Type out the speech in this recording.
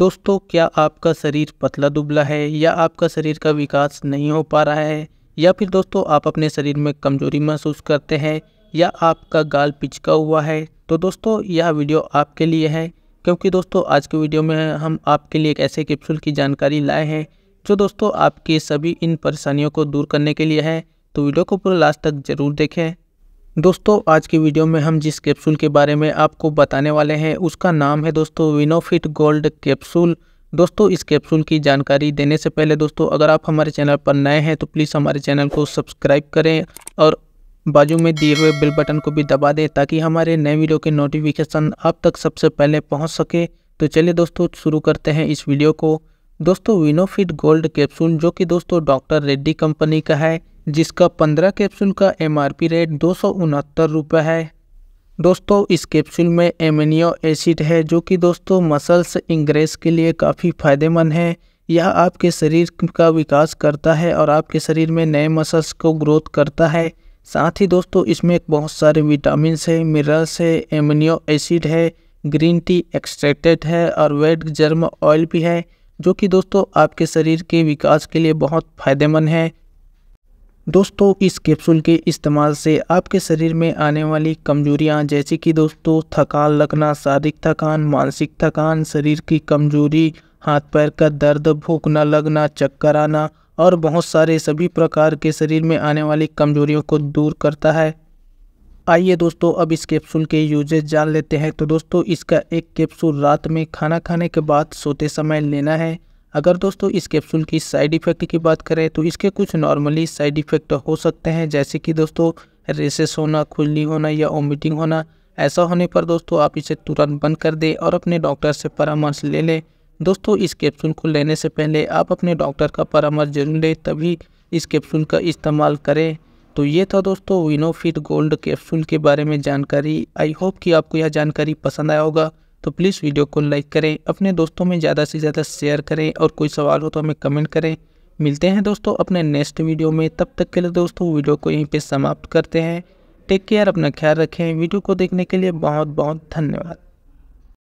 दोस्तों क्या आपका शरीर पतला दुबला है या आपका शरीर का विकास नहीं हो पा रहा है या फिर दोस्तों आप अपने शरीर में कमजोरी महसूस करते हैं या आपका गाल पिचका हुआ है तो दोस्तों यह वीडियो आपके लिए है क्योंकि दोस्तों आज के वीडियो में हम आपके लिए एक ऐसे कैप्सूल की जानकारी लाए हैं जो दोस्तों आपकी सभी इन परेशानियों को दूर करने के लिए है तो वीडियो को पूरा लास्ट तक ज़रूर देखें दोस्तों आज की वीडियो में हम जिस कैप्सूल के बारे में आपको बताने वाले हैं उसका नाम है दोस्तों विनोफिट गोल्ड कैप्सूल दोस्तों इस कैप्सूल की जानकारी देने से पहले दोस्तों अगर आप हमारे चैनल पर नए हैं तो प्लीज़ हमारे चैनल को सब्सक्राइब करें और बाजू में दिए हुए बिल बटन को भी दबा दें ताकि हमारे नए वीडियो के नोटिफिकेशन आप तक सबसे पहले पहुँच सके तो चलिए दोस्तों शुरू करते हैं इस वीडियो को दोस्तों विनोफिट गोल्ड कैप्सूल जो कि दोस्तों डॉक्टर रेड्डी कंपनी का है जिसका 15 कैप्सूल का एमआरपी रेट दो सौ है दोस्तों इस कैप्सूल में एमिनियो एसिड है जो कि दोस्तों मसल्स इंग्रेस के लिए काफ़ी फ़ायदेमंद है यह आपके शरीर का विकास करता है और आपके शरीर में नए मसल्स को ग्रोथ करता है साथ ही दोस्तों इसमें बहुत सारे विटामिन है मिनरल्स है एमिनियो एसिड है ग्रीन टी एक्सट्रैक्टेड है और वेड जर्म ऑयल भी है जो कि दोस्तों आपके शरीर के विकास के लिए बहुत फ़ायदेमंद है दोस्तों इस कैप्सूल के इस्तेमाल से आपके शरीर में आने वाली कमजोरियां जैसे कि दोस्तों थकान लगना शारीरिक थकान मानसिक थकान शरीर की कमजोरी हाथ पैर का दर्द भूख न लगना चक्कर आना और बहुत सारे सभी प्रकार के शरीर में आने वाली कमजोरियों को दूर करता है आइए दोस्तों अब इस कैप्सूल के यूजेज जान लेते हैं तो दोस्तों इसका एक कैप्सूल रात में खाना खाने के बाद सोते समय लेना है अगर दोस्तों इस कैप्सूल की साइड इफ़ेक्ट की बात करें तो इसके कुछ नॉर्मली साइड इफ़ेक्ट हो सकते हैं जैसे कि दोस्तों रेसेस होना खुजली होना या ओमिटिंग होना ऐसा होने पर दोस्तों आप इसे तुरंत बंद कर दें और अपने डॉक्टर से परामर्श ले लें दोस्तों इस कैप्सूल को लेने से पहले आप अपने डॉक्टर का परामर्श जरूर लें तभी इस कैप्सूल का इस्तेमाल करें तो ये था दोस्तों विनोफिट गोल्ड कैप्सूल के बारे में जानकारी आई होप कि आपको यह जानकारी पसंद आया होगा तो प्लीज़ वीडियो को लाइक करें अपने दोस्तों में ज़्यादा से ज़्यादा शेयर करें और कोई सवाल हो तो हमें कमेंट करें मिलते हैं दोस्तों अपने नेक्स्ट वीडियो में तब तक के लिए दोस्तों वीडियो को यहीं पर समाप्त करते हैं टेक केयर अपना ख्याल रखें वीडियो को देखने के लिए बहुत बहुत धन्यवाद